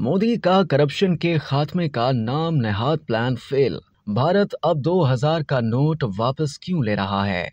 मोदी का करप्शन के खात्मे का नाम नहाद प्लान फेल भारत अब 2000 का नोट वापस क्यों ले रहा है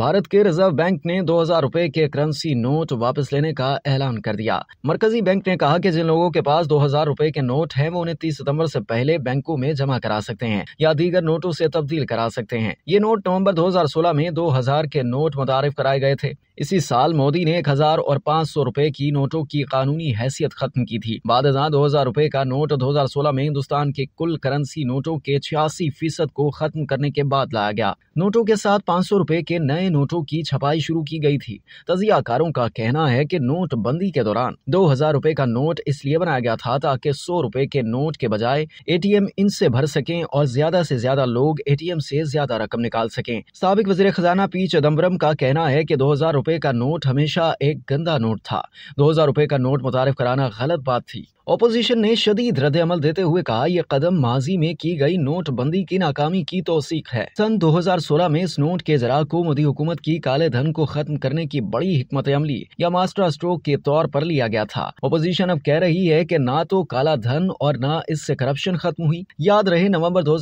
भारत के रिजर्व बैंक ने हजार रूपए के करेंसी नोट वापस लेने का ऐलान कर दिया मरकजी बैंक ने कहा कि जिन लोगों के पास हजार रूपए के नोट हैं वो उन्हें 30 सितंबर से पहले बैंकों में जमा करा सकते हैं या दीगर नोटों से तब्दील करा सकते हैं ये नोट नवंबर 2016 में 2000 के नोट मुतारफ कराए गए थे इसी साल मोदी ने एक हजार और पाँच सौ रुपए की नोटों की कानूनी हैसियत खत्म की थी बाद हजार दो हजार रुपए का नोट दो हजार सोलह में हिंदुस्तान के कुल करेंसी नोटों के छियासी फीसद को खत्म करने के बाद लाया गया नोटों के साथ पाँच सौ रुपए के नए नोटों की छपाई शुरू की गई थी तजियाकारों का कहना है की नोटबंदी के दौरान दो हजार रुपए का नोट इसलिए बनाया गया था ताकि सौ रुपए के नोट के बजाय एटीएम इनसे भर सकें और ज्यादा से ज्यादा लोग एटीएम से ज्यादा रकम निकाल सकें सबक वजीर खजाना पी चिदम्बरम का कहना है की दो हजार रुपए का नोट हमेशा एक गंदा नोट था दो हज़ार रुपए का नोट मुतारफ़ कराना गलत बात थी अपोजिशन ने शदीद रद्द अमल देते हुए कहा यह कदम माजी में की गई नोटबंदी की नाकामी की तोसीक है सन 2016 में इस नोट के जरा को मोदी हुकूमत की काले धन को खत्म करने की बड़ी हमत अमली या मास्टर स्ट्रोक के तौर पर लिया गया था ओपोजिशन अब कह रही है की ना तो काला धन और न इससे करप्शन खत्म हुई याद रहे नवम्बर दो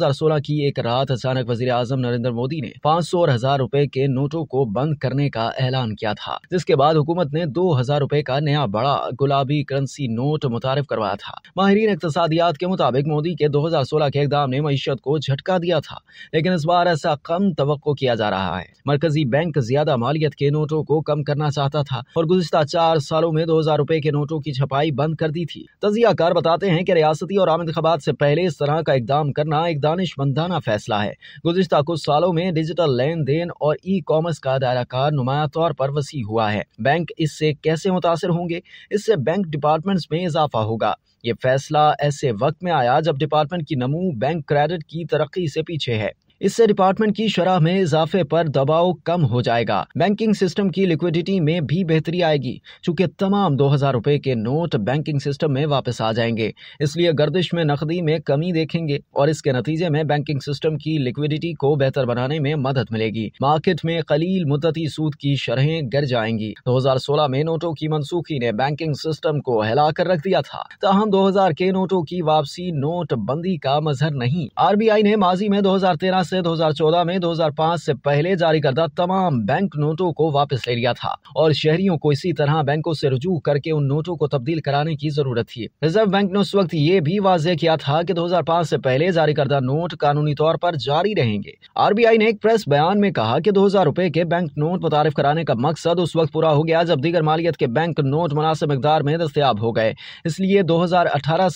की एक रात अचानक वजी आजम नरेंद्र मोदी ने पाँच सौ हजार रूपए के नोटों को बंद करने का ऐलान किया था जिसके बाद हुकूमत ने दो हजार रूपए का नया बड़ा गुलाबी करेंसी नोट मुतारफ करवाया था माहरीन इकतसादियात के मुताबिक मोदी के 2016 के इकदाम ने मीशत को झटका दिया था लेकिन इस बार ऐसा कम तो किया जा रहा है मरकजी बैंक ज्यादा मालियत के नोटों को कम करना चाहता था और गुजशत चार सालों में दो हजार रूपए के नोटों की छपाई बंद कर दी थी तजियाकार बताते हैं की रियासती और आम इंतबात ऐसी पहले इस तरह का इकदाम करना एक मंदाना फैसला है गुजशत कुछ सालों में डिजिटल लेन देन और ई कॉमर्स का दायरा कार नुमाया तौर पर वसी हुआ है बैंक इससे कैसे मुतासर होंगे इससे बैंक डिपार्टमेंट्स में इजाफा होगा होगा ये फैसला ऐसे वक्त में आया जब डिपार्टमेंट की नमू बैंक क्रेडिट की तरक्की से पीछे है इससे डिपार्टमेंट की शराह में इजाफे पर दबाव कम हो जाएगा बैंकिंग सिस्टम की लिक्विडिटी में भी बेहतरी आएगी चूंकि तमाम दो हजार रुपए के नोट बैंकिंग सिस्टम में वापस आ जाएंगे इसलिए गर्दिश में नकदी में कमी देखेंगे और इसके नतीजे में बैंकिंग सिस्टम की लिक्विडिटी को बेहतर बनाने में मदद मिलेगी मार्केट में कलील मुद्दती सूद की शरहें गिर जाएंगी दो हजार सोलह में नोटों की मनसूखी ने बैंकिंग सिस्टम को हिला कर रख दिया था तहम दो हजार के नोटों की वापसी नोटबंदी का मजहर नहीं आई ने माजी में दो हजार तेरह से 2014 में 2005 से पहले जारी करता तमाम बैंक नोटों को वापस ले लिया था और शहरियों को इसी तरह बैंकों से रुजू करके उन नोटों को तब्दील कराने की जरूरत थी रिजर्व बैंक ने उस वक्त ये भी वाजे किया था कि 2005 से पहले जारी करदा नोट कानूनी तौर पर जारी रहेंगे आरबीआई ने एक प्रेस बयान में कहा की दो हजार के बैंक नोट मुतारफ कराने का मकसद उस वक्त पूरा हो गया जब दीगर मालियत के बैंक नोट मुनासिब मकदार में दस्तियाब हो गए इसलिए दो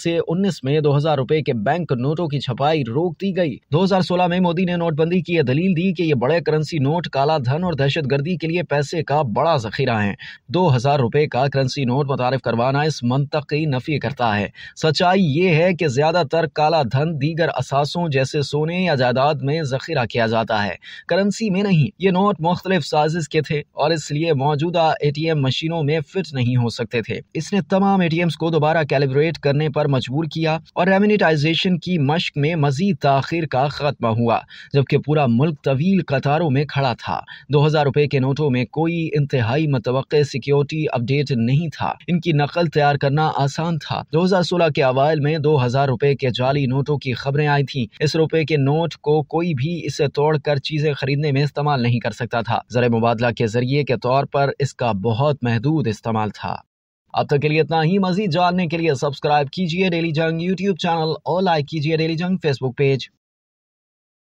से उन्नीस में दो हजार के बैंक नोटों की छपाई रोक दी गई 2016 में मोदी मोदी ने नोटबंदी की यह दलील दी कि ये बड़े करेंसी नोट काला धन और दहशतगर्दी के लिए पैसे का बड़ा जखीरा है दो हजार रुपए का करेंसी नोट मुतारफ करवाना इस मनतक नफी करता है सच्चाई ये है कि ज्यादातर काला धन दीगर असासों जैसे सोने या जायदाद में जखीरा किया जाता है करेंसी में नहीं ये नोट मुख्तलिफ साजिश के थे और इसलिए मौजूदा ए टी एम मशीनों में फिट नहीं हो सकते थे इसने तमाम ए टी एम्स को दोबारा कैलिब्रेट करने पर मजबूर किया और रेमिनिटाइजेशन की मश्क में मजीद तखिर का खत्मा हुआ जबकि पूरा मुल्क तवील कतारों में खड़ा था दो हज़ार रुपए के नोटों में कोई इंतहाई मतव सिक्योरिटी अपडेट नहीं था इनकी नकल तैयार करना आसान था दो हज़ार सोलह के अवैल में दो हज़ार रुपए के जाली नोटों की खबरें आई थी इस रुपए के नोट को कोई भी इसे तोड़ कर चीजें खरीदने में इस्तेमाल नहीं कर सकता था जर मुबादला के जरिए के तौर पर इसका बहुत महदूद इस्तेमाल था अब तक के लिए इतना ही मजीद जानने के लिए सब्सक्राइब कीजिए डेली जंग यूट्यूब चैनल और लाइक कीजिए डेली जंग फेसबुक पेज